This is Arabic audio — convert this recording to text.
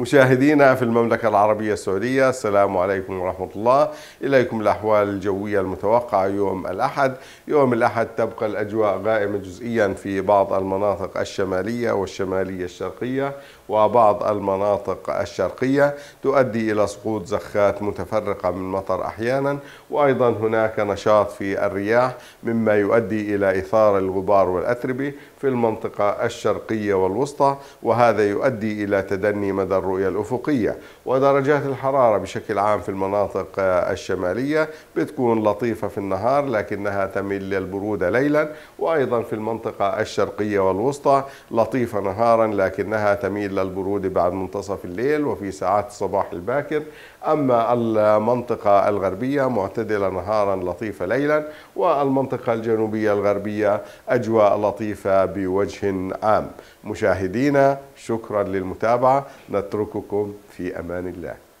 مشاهدينا في المملكة العربية السعودية السلام عليكم ورحمة الله إليكم الأحوال الجوية المتوقعة يوم الأحد يوم الأحد تبقى الأجواء غائمة جزئيا في بعض المناطق الشمالية والشمالية الشرقية وبعض المناطق الشرقية تؤدي إلى سقوط زخات متفرقة من مطر أحيانا وأيضا هناك نشاط في الرياح مما يؤدي إلى إثارة الغبار والأتربة في المنطقة الشرقية والوسطى وهذا يؤدي إلى تدني مدى الرؤية الأفقية ودرجات الحرارة بشكل عام في المناطق الشمالية بتكون لطيفة في النهار لكنها تميل للبرودة ليلا وأيضا في المنطقة الشرقية والوسطى لطيفة نهارا لكنها تميل للبرودة بعد منتصف الليل وفي ساعات الصباح الباكر أما المنطقة الغربية معتدلة نهارا لطيفة ليلا والمنطقة الجنوبية الغربية أجواء لطيفة بوجه عام مشاهدينا شكرا للمتابعة نترك نترككم في امان الله